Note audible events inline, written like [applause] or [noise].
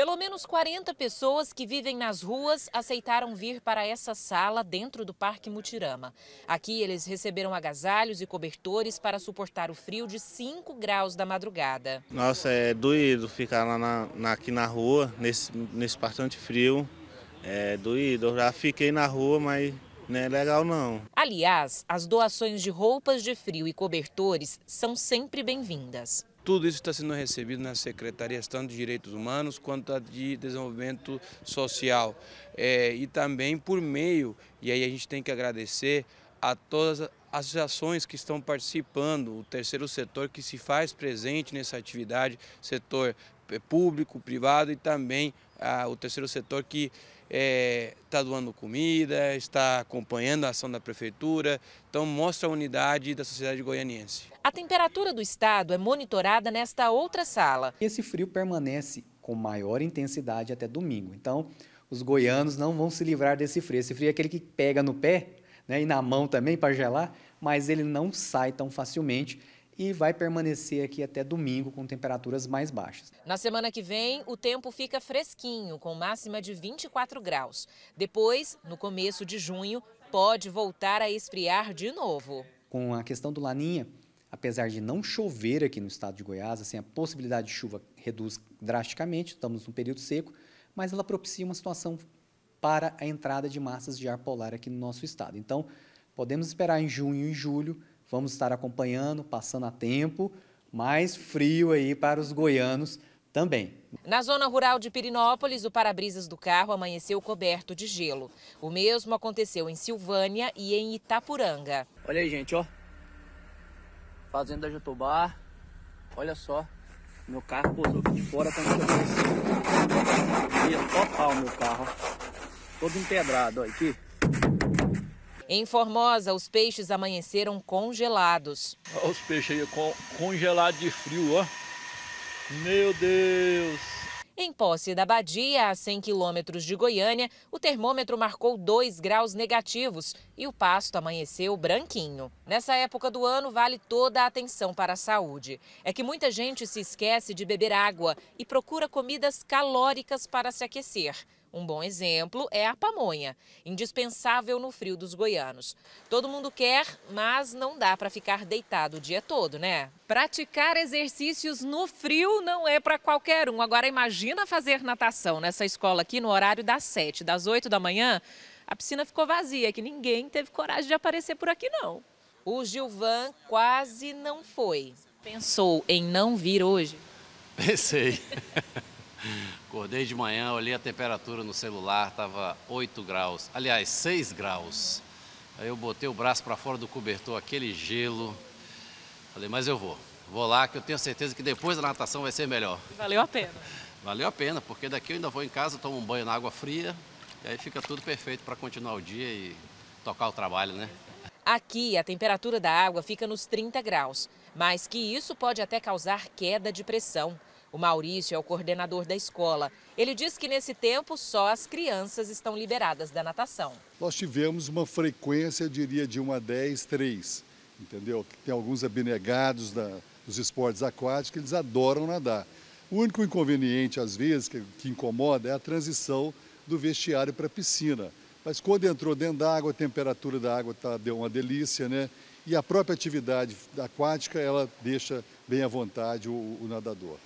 Pelo menos 40 pessoas que vivem nas ruas aceitaram vir para essa sala dentro do Parque Mutirama. Aqui eles receberam agasalhos e cobertores para suportar o frio de 5 graus da madrugada. Nossa, é doído ficar lá na, na, aqui na rua, nesse, nesse bastante frio. É doído, eu já fiquei na rua, mas não é legal não. Aliás, as doações de roupas de frio e cobertores são sempre bem-vindas. Tudo isso está sendo recebido nas secretarias, tanto de Direitos Humanos quanto de Desenvolvimento Social. É, e também por meio, e aí a gente tem que agradecer a todas as associações que estão participando, o terceiro setor que se faz presente nessa atividade, setor é público, privado e também ah, o terceiro setor que está é, tá doando comida, está acompanhando a ação da prefeitura, então mostra a unidade da sociedade goianiense. A temperatura do estado é monitorada nesta outra sala. Esse frio permanece com maior intensidade até domingo, então os goianos não vão se livrar desse frio. Esse frio é aquele que pega no pé né, e na mão também para gelar, mas ele não sai tão facilmente e vai permanecer aqui até domingo com temperaturas mais baixas. Na semana que vem, o tempo fica fresquinho, com máxima de 24 graus. Depois, no começo de junho, pode voltar a esfriar de novo. Com a questão do Laninha, apesar de não chover aqui no estado de Goiás, assim, a possibilidade de chuva reduz drasticamente, estamos num período seco, mas ela propicia uma situação para a entrada de massas de ar polar aqui no nosso estado. Então, podemos esperar em junho e julho Vamos estar acompanhando, passando a tempo, mais frio aí para os goianos também. Na zona rural de Pirinópolis, o para-brisas do carro amanheceu coberto de gelo. O mesmo aconteceu em Silvânia e em Itapuranga. Olha aí, gente, ó. Fazenda Jutubá. Olha só. Meu carro pousou aqui de fora quando eu Total meu carro. Todo empedrado, ó, aqui. Em Formosa, os peixes amanheceram congelados. Olha os peixes aí con congelados de frio, ó. Meu Deus! Em posse da Badia, a 100 quilômetros de Goiânia, o termômetro marcou 2 graus negativos e o pasto amanheceu branquinho. Nessa época do ano, vale toda a atenção para a saúde. É que muita gente se esquece de beber água e procura comidas calóricas para se aquecer. Um bom exemplo é a pamonha, indispensável no frio dos goianos. Todo mundo quer, mas não dá para ficar deitado o dia todo, né? Praticar exercícios no frio não é para qualquer um. Agora imagina fazer natação nessa escola aqui no horário das 7, das 8 da manhã. A piscina ficou vazia, que ninguém teve coragem de aparecer por aqui não. O Gilvan quase não foi. Pensou em não vir hoje? [laughs] Pensei. Acordei de manhã, olhei a temperatura no celular, estava 8 graus, aliás, 6 graus. Aí eu botei o braço para fora do cobertor, aquele gelo. Falei, mas eu vou. Vou lá que eu tenho certeza que depois da natação vai ser melhor. Valeu a pena. Valeu a pena, porque daqui eu ainda vou em casa, tomo um banho na água fria, e aí fica tudo perfeito para continuar o dia e tocar o trabalho, né? Aqui, a temperatura da água fica nos 30 graus, mas que isso pode até causar queda de pressão. O Maurício é o coordenador da escola. Ele diz que nesse tempo só as crianças estão liberadas da natação. Nós tivemos uma frequência, eu diria, de 1 a 10, 3. Entendeu? Tem alguns abnegados da, dos esportes aquáticos que eles adoram nadar. O único inconveniente, às vezes, que, que incomoda é a transição do vestiário para a piscina. Mas quando entrou dentro da água, a temperatura da água tá, deu uma delícia, né? E a própria atividade aquática, ela deixa bem à vontade o, o nadador.